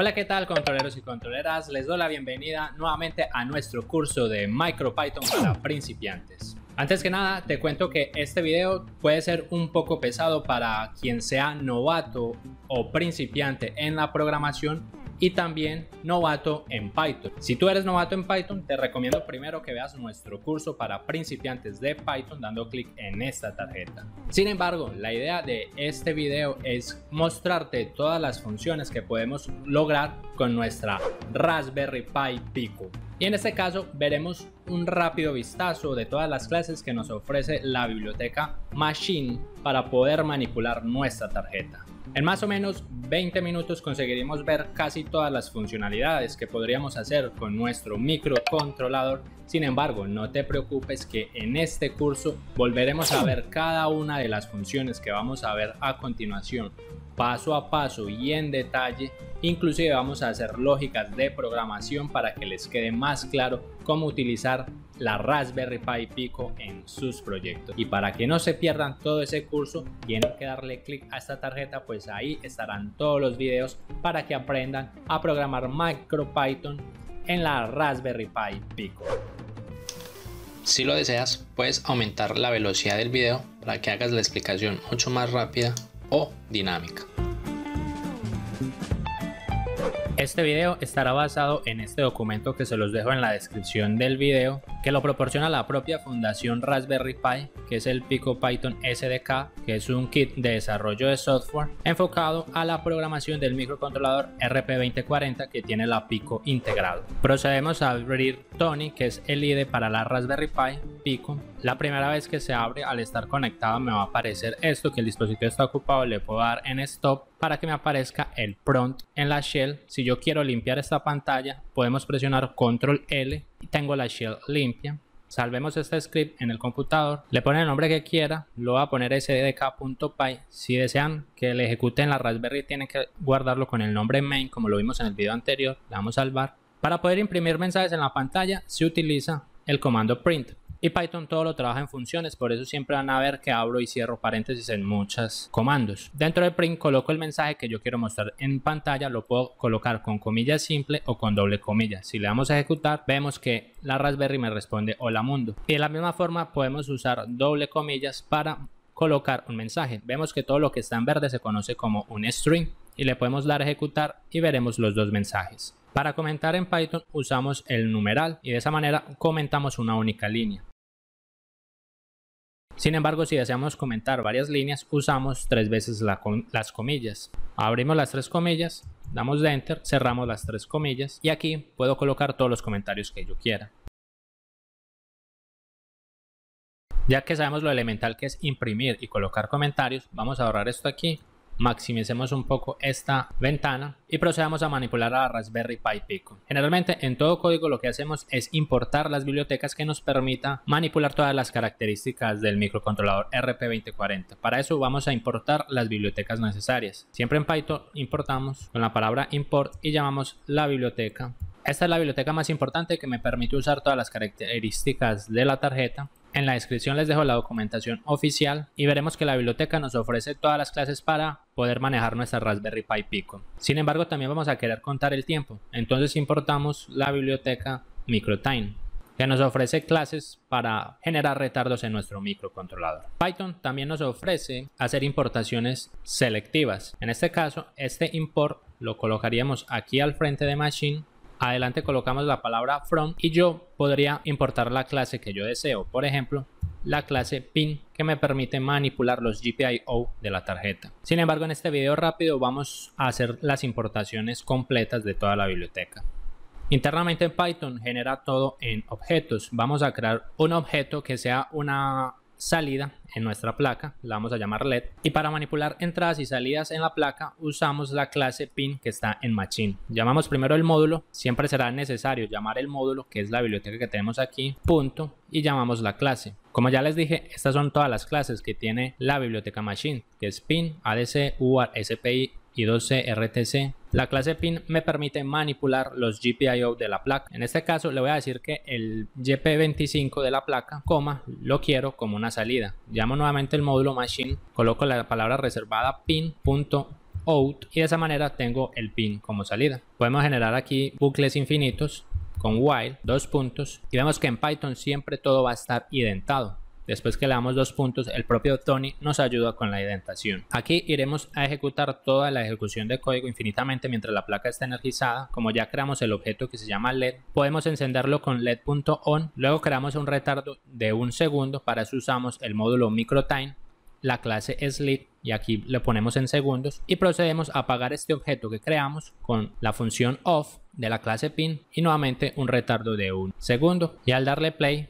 Hola, ¿qué tal controleros y controleras? Les doy la bienvenida nuevamente a nuestro curso de MicroPython para principiantes. Antes que nada, te cuento que este video puede ser un poco pesado para quien sea novato o principiante en la programación y también novato en Python. Si tú eres novato en Python, te recomiendo primero que veas nuestro curso para principiantes de Python dando clic en esta tarjeta. Sin embargo, la idea de este video es mostrarte todas las funciones que podemos lograr con nuestra Raspberry Pi Pico. Y en este caso veremos un rápido vistazo de todas las clases que nos ofrece la biblioteca Machine para poder manipular nuestra tarjeta. En más o menos 20 minutos conseguiremos ver casi todas las funcionalidades que podríamos hacer con nuestro microcontrolador. Sin embargo, no te preocupes que en este curso volveremos a ver cada una de las funciones que vamos a ver a continuación, paso a paso y en detalle. Inclusive vamos a hacer lógicas de programación para que les quede más claro cómo utilizar la Raspberry Pi Pico en sus proyectos. Y para que no se pierdan todo ese curso, tienen que darle clic a esta tarjeta, pues ahí estarán todos los videos para que aprendan a programar MicroPython en la Raspberry Pi Pico. Si lo deseas, puedes aumentar la velocidad del video para que hagas la explicación mucho más rápida o dinámica. Este video estará basado en este documento que se los dejo en la descripción del video que lo proporciona la propia Fundación Raspberry Pi, que es el Pico Python SDK, que es un kit de desarrollo de software enfocado a la programación del microcontrolador RP2040 que tiene la Pico integrado. Procedemos a abrir Tony, que es el IDE para la Raspberry Pi Pico. La primera vez que se abre al estar conectado me va a aparecer esto, que el dispositivo está ocupado, le puedo dar en stop para que me aparezca el prompt en la shell. Si yo quiero limpiar esta pantalla, podemos presionar control L tengo la shell limpia. Salvemos este script en el computador, le pone el nombre que quiera, lo va a poner sdk.py. Si desean que le ejecuten la Raspberry, tienen que guardarlo con el nombre main, como lo vimos en el video anterior. Le vamos a salvar. Para poder imprimir mensajes en la pantalla, se utiliza el comando print. Y Python todo lo trabaja en funciones, por eso siempre van a ver que abro y cierro paréntesis en muchos comandos. Dentro de print coloco el mensaje que yo quiero mostrar en pantalla, lo puedo colocar con comillas simple o con doble comillas. Si le damos a ejecutar, vemos que la Raspberry me responde hola mundo. Y de la misma forma podemos usar doble comillas para colocar un mensaje. Vemos que todo lo que está en verde se conoce como un string y le podemos dar a ejecutar y veremos los dos mensajes. Para comentar en Python usamos el numeral y de esa manera comentamos una única línea. Sin embargo, si deseamos comentar varias líneas, usamos tres veces las comillas. Abrimos las tres comillas, damos de Enter, cerramos las tres comillas y aquí puedo colocar todos los comentarios que yo quiera. Ya que sabemos lo elemental que es imprimir y colocar comentarios, vamos a ahorrar esto aquí maximicemos un poco esta ventana y procedamos a manipular a Raspberry Pi Pico. Generalmente en todo código lo que hacemos es importar las bibliotecas que nos permita manipular todas las características del microcontrolador RP2040. Para eso vamos a importar las bibliotecas necesarias. Siempre en Python importamos con la palabra import y llamamos la biblioteca esta es la biblioteca más importante que me permite usar todas las características de la tarjeta en la descripción les dejo la documentación oficial y veremos que la biblioteca nos ofrece todas las clases para poder manejar nuestra Raspberry Pi Pico. Sin embargo, también vamos a querer contar el tiempo, entonces importamos la biblioteca MicroTime que nos ofrece clases para generar retardos en nuestro microcontrolador. Python también nos ofrece hacer importaciones selectivas. En este caso, este import lo colocaríamos aquí al frente de Machine adelante colocamos la palabra from y yo podría importar la clase que yo deseo. Por ejemplo, la clase pin que me permite manipular los GPIO de la tarjeta. Sin embargo, en este video rápido vamos a hacer las importaciones completas de toda la biblioteca. Internamente en Python genera todo en objetos. Vamos a crear un objeto que sea una salida en nuestra placa, la vamos a llamar LED, y para manipular entradas y salidas en la placa usamos la clase pin que está en machine. Llamamos primero el módulo, siempre será necesario llamar el módulo, que es la biblioteca que tenemos aquí, punto, y llamamos la clase. Como ya les dije, estas son todas las clases que tiene la biblioteca machine, que es pin, adc, uar SPI, y 12 RTC. La clase pin me permite manipular los GPIO de la placa. En este caso le voy a decir que el gp 25 de la placa, coma, lo quiero como una salida. Llamo nuevamente el módulo machine, coloco la palabra reservada pin.out y de esa manera tengo el pin como salida. Podemos generar aquí bucles infinitos con while, dos puntos, y vemos que en Python siempre todo va a estar identado. Después que le damos dos puntos, el propio Tony nos ayuda con la indentación. Aquí iremos a ejecutar toda la ejecución de código infinitamente mientras la placa está energizada. Como ya creamos el objeto que se llama LED, podemos encenderlo con LED.on. Luego creamos un retardo de un segundo. Para eso usamos el módulo MicroTime la clase sleep y aquí le ponemos en segundos y procedemos a apagar este objeto que creamos con la función off de la clase pin y nuevamente un retardo de un segundo y al darle play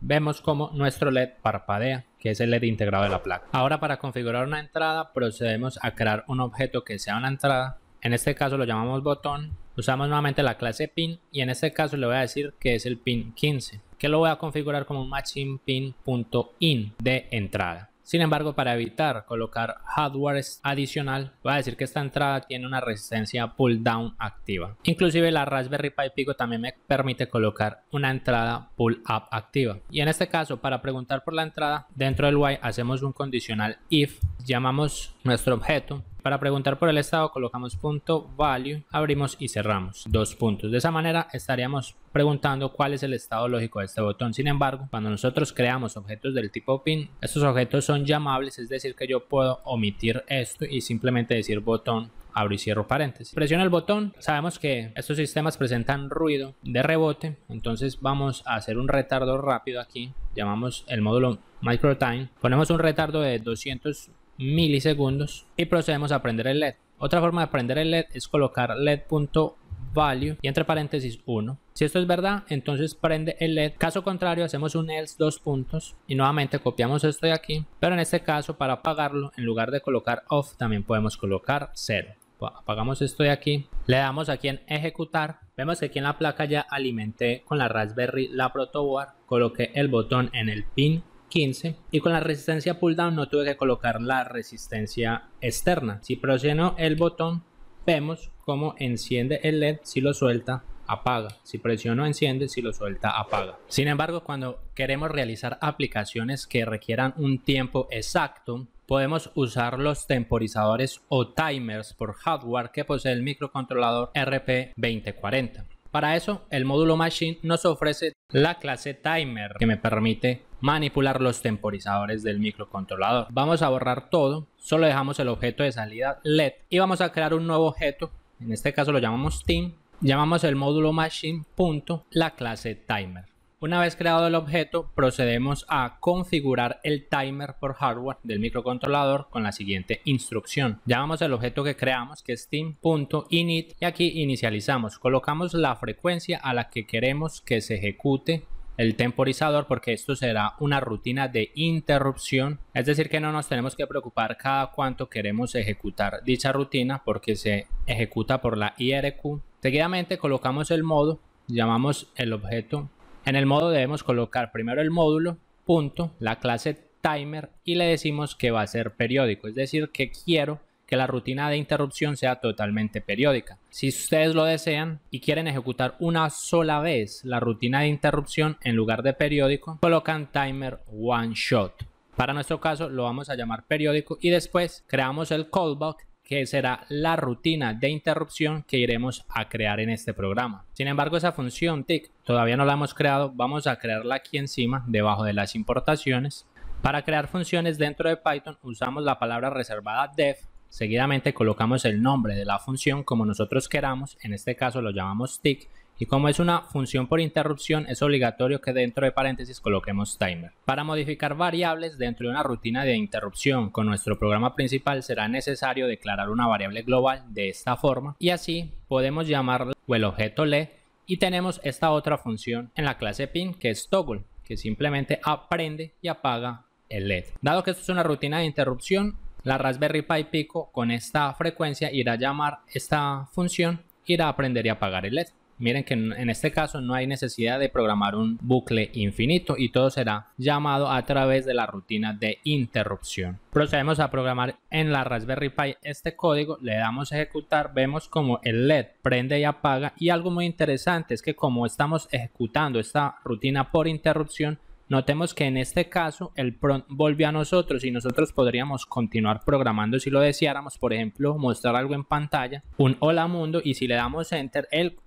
Vemos como nuestro LED parpadea, que es el LED integrado de la placa. Ahora para configurar una entrada procedemos a crear un objeto que sea una entrada. En este caso lo llamamos botón. Usamos nuevamente la clase pin y en este caso le voy a decir que es el pin 15, que lo voy a configurar como un matching pin.in de entrada. Sin embargo, para evitar colocar hardware adicional, voy a decir que esta entrada tiene una resistencia pull down activa. Inclusive la Raspberry Pi Pico también me permite colocar una entrada pull up activa. Y en este caso, para preguntar por la entrada, dentro del while hacemos un condicional if, llamamos nuestro objeto para preguntar por el estado colocamos punto value, abrimos y cerramos dos puntos. De esa manera estaríamos preguntando cuál es el estado lógico de este botón. Sin embargo, cuando nosotros creamos objetos del tipo pin, estos objetos son llamables, es decir que yo puedo omitir esto y simplemente decir botón abro y cierro paréntesis. presiona el botón. Sabemos que estos sistemas presentan ruido de rebote. Entonces vamos a hacer un retardo rápido aquí. Llamamos el módulo MicroTime. Ponemos un retardo de 200 milisegundos y procedemos a prender el LED. Otra forma de prender el LED es colocar LED.value y entre paréntesis 1. Si esto es verdad, entonces prende el LED. Caso contrario, hacemos un else dos puntos y nuevamente copiamos esto de aquí. Pero en este caso, para apagarlo, en lugar de colocar off, también podemos colocar 0 apagamos esto de aquí, le damos aquí en ejecutar, vemos que aquí en la placa ya alimenté con la Raspberry la protoboard, coloqué el botón en el pin 15 y con la resistencia pull down no tuve que colocar la resistencia externa. Si presiono el botón vemos cómo enciende el LED, si lo suelta apaga. Si presiono enciende, si lo suelta apaga. Sin embargo, cuando queremos realizar aplicaciones que requieran un tiempo exacto, podemos usar los temporizadores o timers por hardware que posee el microcontrolador RP2040. Para eso, el módulo Machine nos ofrece la clase Timer, que me permite manipular los temporizadores del microcontrolador. Vamos a borrar todo, solo dejamos el objeto de salida LED y vamos a crear un nuevo objeto, en este caso lo llamamos Team, llamamos el módulo Machine punto, la clase Timer. Una vez creado el objeto, procedemos a configurar el timer por hardware del microcontrolador con la siguiente instrucción. Llamamos el objeto que creamos, que es team.init, y aquí inicializamos. Colocamos la frecuencia a la que queremos que se ejecute el temporizador porque esto será una rutina de interrupción es decir que no nos tenemos que preocupar cada cuánto queremos ejecutar dicha rutina porque se ejecuta por la IRQ seguidamente colocamos el modo llamamos el objeto en el modo debemos colocar primero el módulo, punto, la clase timer y le decimos que va a ser periódico, es decir, que quiero que la rutina de interrupción sea totalmente periódica. Si ustedes lo desean y quieren ejecutar una sola vez la rutina de interrupción en lugar de periódico, colocan timer one shot. Para nuestro caso lo vamos a llamar periódico y después creamos el callback que será la rutina de interrupción que iremos a crear en este programa. Sin embargo, esa función tic todavía no la hemos creado, vamos a crearla aquí encima, debajo de las importaciones. Para crear funciones dentro de Python usamos la palabra reservada def, seguidamente colocamos el nombre de la función como nosotros queramos, en este caso lo llamamos tic, y como es una función por interrupción es obligatorio que dentro de paréntesis coloquemos timer. Para modificar variables dentro de una rutina de interrupción con nuestro programa principal será necesario declarar una variable global de esta forma y así podemos llamar el objeto led y tenemos esta otra función en la clase pin que es toggle que simplemente aprende y apaga el LED. Dado que esto es una rutina de interrupción, la Raspberry Pi Pico con esta frecuencia irá a llamar esta función, irá a aprender y apagar el LED. Miren que en este caso no hay necesidad de programar un bucle infinito y todo será llamado a través de la rutina de interrupción. Procedemos a programar en la Raspberry Pi este código, le damos a ejecutar, vemos como el LED prende y apaga y algo muy interesante es que como estamos ejecutando esta rutina por interrupción, Notemos que en este caso el prompt volvió a nosotros y nosotros podríamos continuar programando si lo deseáramos, por ejemplo, mostrar algo en pantalla, un hola mundo y si le damos enter, él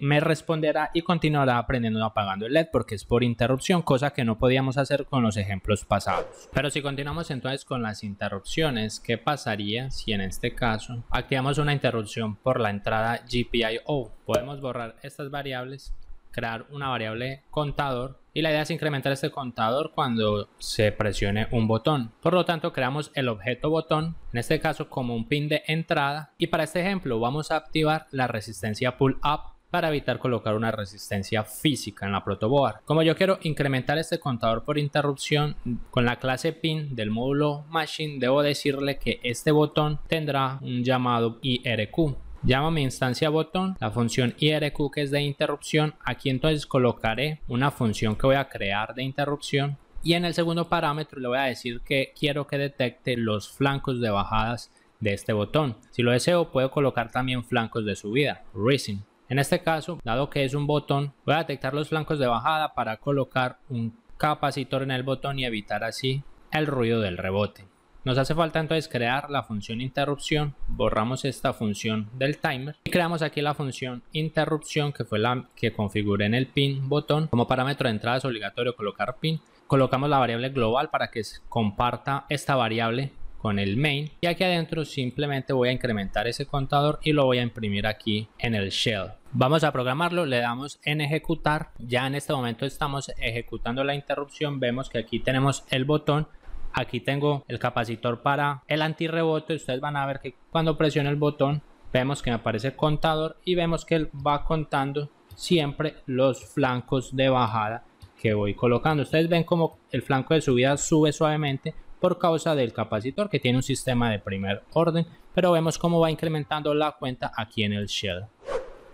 me responderá y continuará aprendiendo apagando el LED porque es por interrupción, cosa que no podíamos hacer con los ejemplos pasados. Pero si continuamos entonces con las interrupciones, ¿qué pasaría si en este caso activamos una interrupción por la entrada GPIO? Podemos borrar estas variables crear una variable contador y la idea es incrementar este contador cuando se presione un botón. Por lo tanto, creamos el objeto botón, en este caso como un pin de entrada y para este ejemplo vamos a activar la resistencia pull up para evitar colocar una resistencia física en la protoboard. Como yo quiero incrementar este contador por interrupción con la clase pin del módulo machine, debo decirle que este botón tendrá un llamado IRQ. Llama mi instancia botón, la función IRQ que es de interrupción, aquí entonces colocaré una función que voy a crear de interrupción y en el segundo parámetro le voy a decir que quiero que detecte los flancos de bajadas de este botón. Si lo deseo puedo colocar también flancos de subida, Rising. En este caso, dado que es un botón, voy a detectar los flancos de bajada para colocar un capacitor en el botón y evitar así el ruido del rebote. Nos hace falta entonces crear la función interrupción, borramos esta función del timer y creamos aquí la función interrupción que fue la que configure en el pin botón. Como parámetro de entrada es obligatorio colocar pin. Colocamos la variable global para que comparta esta variable con el main y aquí adentro simplemente voy a incrementar ese contador y lo voy a imprimir aquí en el shell vamos a programarlo le damos en ejecutar ya en este momento estamos ejecutando la interrupción vemos que aquí tenemos el botón Aquí tengo el capacitor para el antirrebote. Ustedes van a ver que cuando presione el botón vemos que me aparece el contador y vemos que él va contando siempre los flancos de bajada que voy colocando. Ustedes ven como el flanco de subida sube suavemente por causa del capacitor que tiene un sistema de primer orden, pero vemos cómo va incrementando la cuenta aquí en el shell.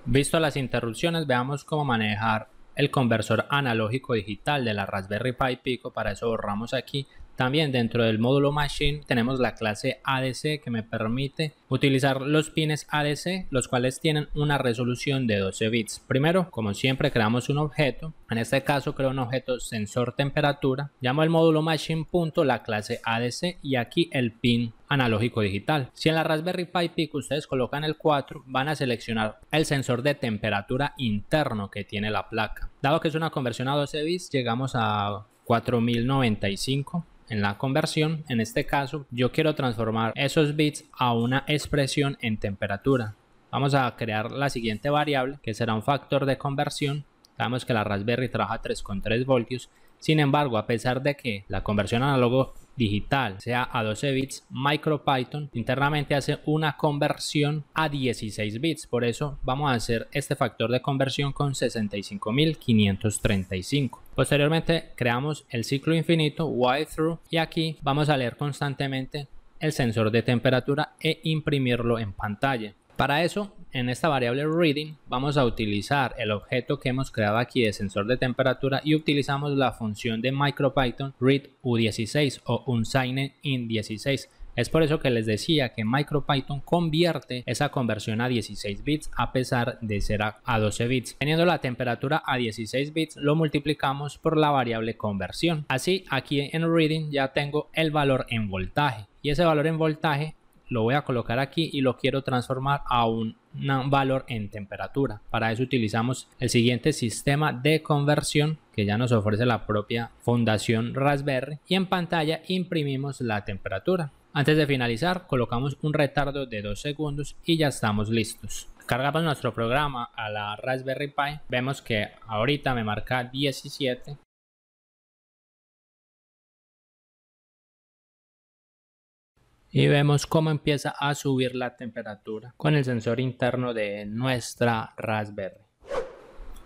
Visto las interrupciones, veamos cómo manejar el conversor analógico digital de la Raspberry Pi Pico, para eso borramos aquí también dentro del módulo Machine tenemos la clase ADC que me permite utilizar los pines ADC, los cuales tienen una resolución de 12 bits. Primero, como siempre, creamos un objeto. En este caso creo un objeto sensor temperatura. Llamo el módulo Machine punto la clase ADC y aquí el pin analógico digital. Si en la Raspberry Pi Pico ustedes colocan el 4, van a seleccionar el sensor de temperatura interno que tiene la placa. Dado que es una conversión a 12 bits, llegamos a 4095 en la conversión, en este caso yo quiero transformar esos bits a una expresión en temperatura. Vamos a crear la siguiente variable que será un factor de conversión. Sabemos que la Raspberry trabaja 3,3 voltios. Sin embargo, a pesar de que la conversión análogo digital, sea a 12 bits, MicroPython internamente hace una conversión a 16 bits. Por eso vamos a hacer este factor de conversión con 65535. Posteriormente creamos el ciclo infinito while through y aquí vamos a leer constantemente el sensor de temperatura e imprimirlo en pantalla. Para eso en esta variable reading vamos a utilizar el objeto que hemos creado aquí de sensor de temperatura y utilizamos la función de MicroPython readU16 o unsignedIn16. Es por eso que les decía que MicroPython convierte esa conversión a 16 bits a pesar de ser a 12 bits. Teniendo la temperatura a 16 bits lo multiplicamos por la variable conversión. Así aquí en reading ya tengo el valor en voltaje y ese valor en voltaje lo voy a colocar aquí y lo quiero transformar a un un valor en temperatura. Para eso utilizamos el siguiente sistema de conversión que ya nos ofrece la propia fundación Raspberry y en pantalla imprimimos la temperatura. Antes de finalizar colocamos un retardo de 2 segundos y ya estamos listos. Cargamos nuestro programa a la Raspberry Pi, vemos que ahorita me marca 17 y vemos cómo empieza a subir la temperatura con el sensor interno de nuestra Raspberry.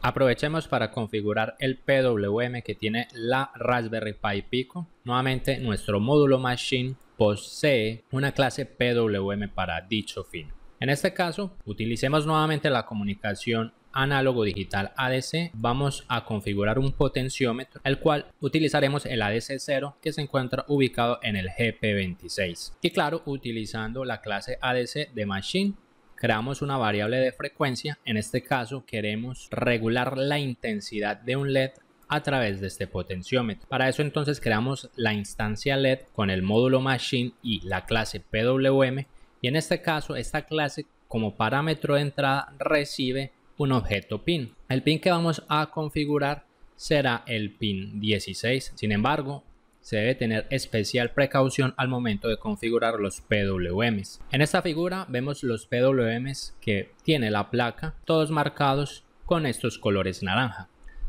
Aprovechemos para configurar el PWM que tiene la Raspberry Pi Pico. Nuevamente nuestro módulo Machine posee una clase PWM para dicho fin. En este caso, utilicemos nuevamente la comunicación análogo digital ADC vamos a configurar un potenciómetro el cual utilizaremos el ADC0 que se encuentra ubicado en el GP26 y claro utilizando la clase ADC de Machine creamos una variable de frecuencia en este caso queremos regular la intensidad de un LED a través de este potenciómetro. Para eso entonces creamos la instancia LED con el módulo Machine y la clase PWM y en este caso esta clase como parámetro de entrada recibe un objeto pin. El pin que vamos a configurar será el pin 16. Sin embargo, se debe tener especial precaución al momento de configurar los PWMs. En esta figura vemos los PWMs que tiene la placa, todos marcados con estos colores naranja.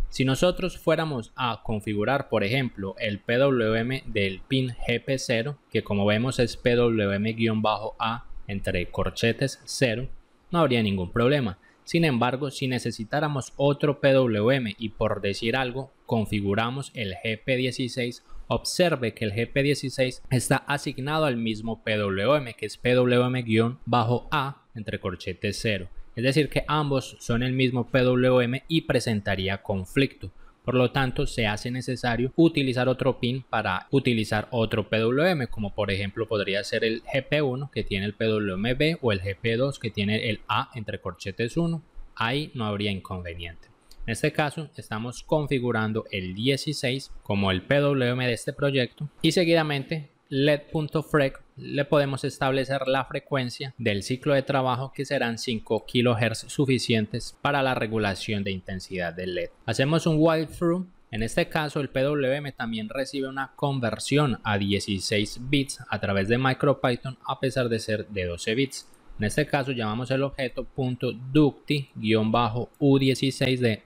Si nosotros fuéramos a configurar, por ejemplo, el PWM del pin GP0, que como vemos es PWM-A entre corchetes 0, no habría ningún problema. Sin embargo, si necesitáramos otro PWM y por decir algo, configuramos el GP16, observe que el GP16 está asignado al mismo PWM, que es PWM-A entre corchetes 0. Es decir, que ambos son el mismo PWM y presentaría conflicto. Por lo tanto, se hace necesario utilizar otro pin para utilizar otro PWM, como por ejemplo podría ser el GP1 que tiene el PWMB o el GP2 que tiene el A entre corchetes 1. Ahí no habría inconveniente. En este caso estamos configurando el 16 como el PWM de este proyecto y seguidamente LED.frec le podemos establecer la frecuencia del ciclo de trabajo que serán 5 kHz suficientes para la regulación de intensidad del LED. Hacemos un through en este caso, el PWM también recibe una conversión a 16 bits a través de MicroPython a pesar de ser de 12 bits. En este caso llamamos el objeto .ducti-u16 de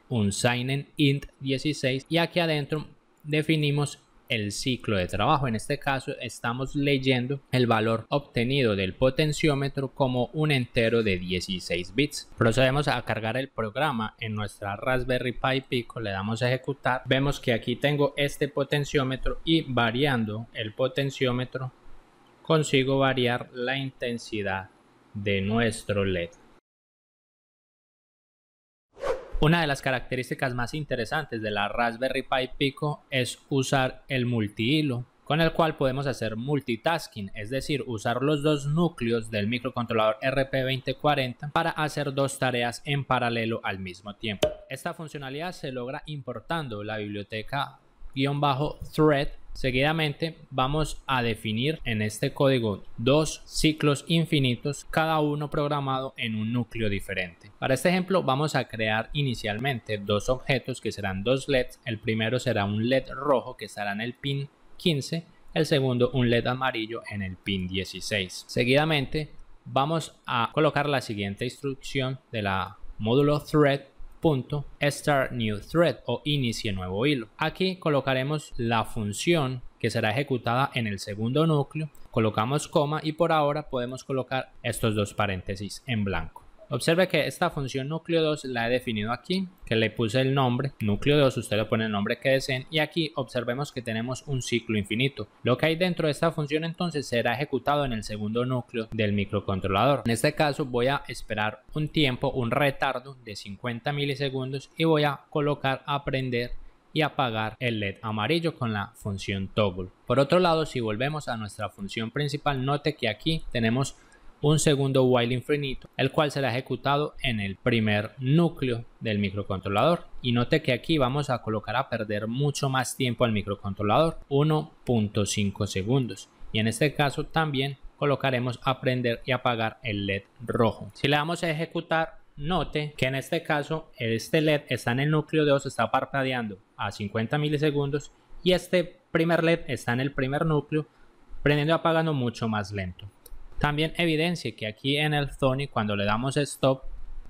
int 16 y aquí adentro definimos el ciclo de trabajo. En este caso estamos leyendo el valor obtenido del potenciómetro como un entero de 16 bits. Procedemos a cargar el programa en nuestra Raspberry Pi Pico, le damos a ejecutar. Vemos que aquí tengo este potenciómetro y variando el potenciómetro consigo variar la intensidad de nuestro LED. Una de las características más interesantes de la Raspberry Pi Pico es usar el multihilo, con el cual podemos hacer multitasking, es decir, usar los dos núcleos del microcontrolador RP2040 para hacer dos tareas en paralelo al mismo tiempo. Esta funcionalidad se logra importando la biblioteca-thread Seguidamente vamos a definir en este código dos ciclos infinitos, cada uno programado en un núcleo diferente. Para este ejemplo vamos a crear inicialmente dos objetos que serán dos LEDs. El primero será un LED rojo que estará en el pin 15, el segundo un LED amarillo en el pin 16. Seguidamente vamos a colocar la siguiente instrucción de la módulo thread punto Start New Thread o Inicie Nuevo Hilo. Aquí colocaremos la función que será ejecutada en el segundo núcleo, colocamos coma y por ahora podemos colocar estos dos paréntesis en blanco. Observe que esta función núcleo 2 la he definido aquí, que le puse el nombre, núcleo 2, usted le pone el nombre que deseen y aquí observemos que tenemos un ciclo infinito. Lo que hay dentro de esta función entonces será ejecutado en el segundo núcleo del microcontrolador. En este caso voy a esperar un tiempo, un retardo de 50 milisegundos y voy a colocar aprender y apagar el LED amarillo con la función toggle. Por otro lado, si volvemos a nuestra función principal, note que aquí tenemos un segundo while infinito, el cual será ejecutado en el primer núcleo del microcontrolador. Y note que aquí vamos a colocar a perder mucho más tiempo al microcontrolador, 1.5 segundos. Y en este caso también colocaremos a prender y apagar el LED rojo. Si le damos a ejecutar, note que en este caso este LED está en el núcleo 2, está parpadeando a 50 milisegundos y este primer LED está en el primer núcleo, prendiendo y apagando mucho más lento. También evidencia que aquí en el Zony cuando le damos stop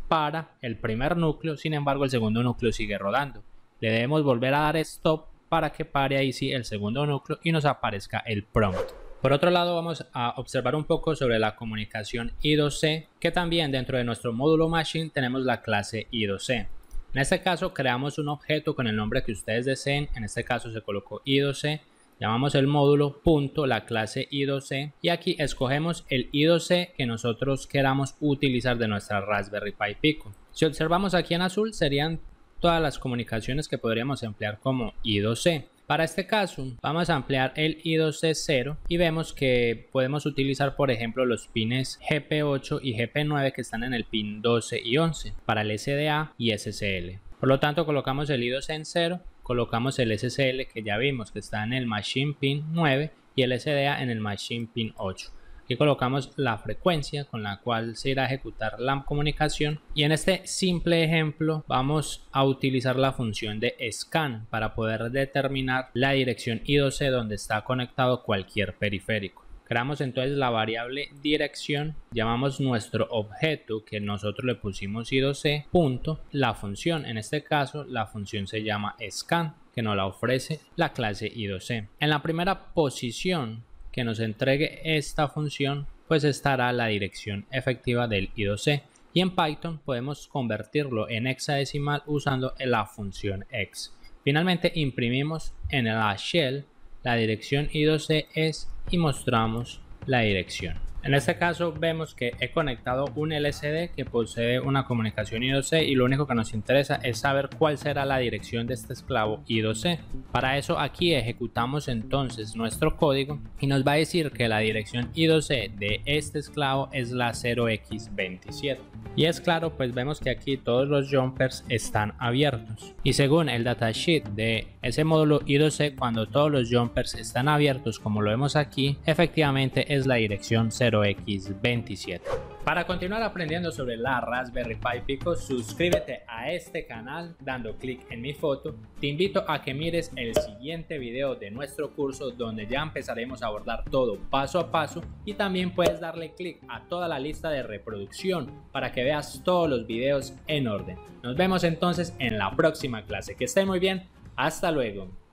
para el primer núcleo, sin embargo el segundo núcleo sigue rodando. Le debemos volver a dar stop para que pare ahí sí el segundo núcleo y nos aparezca el prompt. Por otro lado vamos a observar un poco sobre la comunicación I2C que también dentro de nuestro módulo Machine tenemos la clase I2C. En este caso creamos un objeto con el nombre que ustedes deseen, en este caso se colocó I2C Llamamos el módulo punto la clase i2c y aquí escogemos el i2c que nosotros queramos utilizar de nuestra Raspberry Pi Pico. Si observamos aquí en azul serían todas las comunicaciones que podríamos emplear como i2c. Para este caso vamos a ampliar el I2C0 y vemos que podemos utilizar por ejemplo los pines GP8 y GP9 que están en el pin 12 y 11 para el SDA y SCL. Por lo tanto colocamos el I2C en 0 colocamos el SCL que ya vimos que está en el Machine Pin 9 y el SDA en el Machine Pin 8. Aquí colocamos la frecuencia con la cual se irá a ejecutar la comunicación y en este simple ejemplo vamos a utilizar la función de scan para poder determinar la dirección I2C donde está conectado cualquier periférico. Creamos entonces la variable dirección, llamamos nuestro objeto que nosotros le pusimos i2c, punto, la función, en este caso la función se llama scan, que nos la ofrece la clase i2c. En la primera posición que nos entregue esta función, pues estará la dirección efectiva del i2c. Y en Python podemos convertirlo en hexadecimal usando la función hex. Finalmente imprimimos en la shell la dirección I12 e es y mostramos la dirección. En este caso vemos que he conectado un LCD que posee una comunicación I2C y lo único que nos interesa es saber cuál será la dirección de este esclavo I2C. Para eso aquí ejecutamos entonces nuestro código y nos va a decir que la dirección I2C de este esclavo es la 0x27. Y es claro pues vemos que aquí todos los jumpers están abiertos. Y según el datasheet de ese módulo I2C cuando todos los jumpers están abiertos como lo vemos aquí efectivamente es la dirección 0 x 27 Para continuar aprendiendo sobre la Raspberry Pi Pico, suscríbete a este canal dando clic en mi foto. Te invito a que mires el siguiente video de nuestro curso donde ya empezaremos a abordar todo paso a paso y también puedes darle clic a toda la lista de reproducción para que veas todos los videos en orden. Nos vemos entonces en la próxima clase. Que esté muy bien. Hasta luego.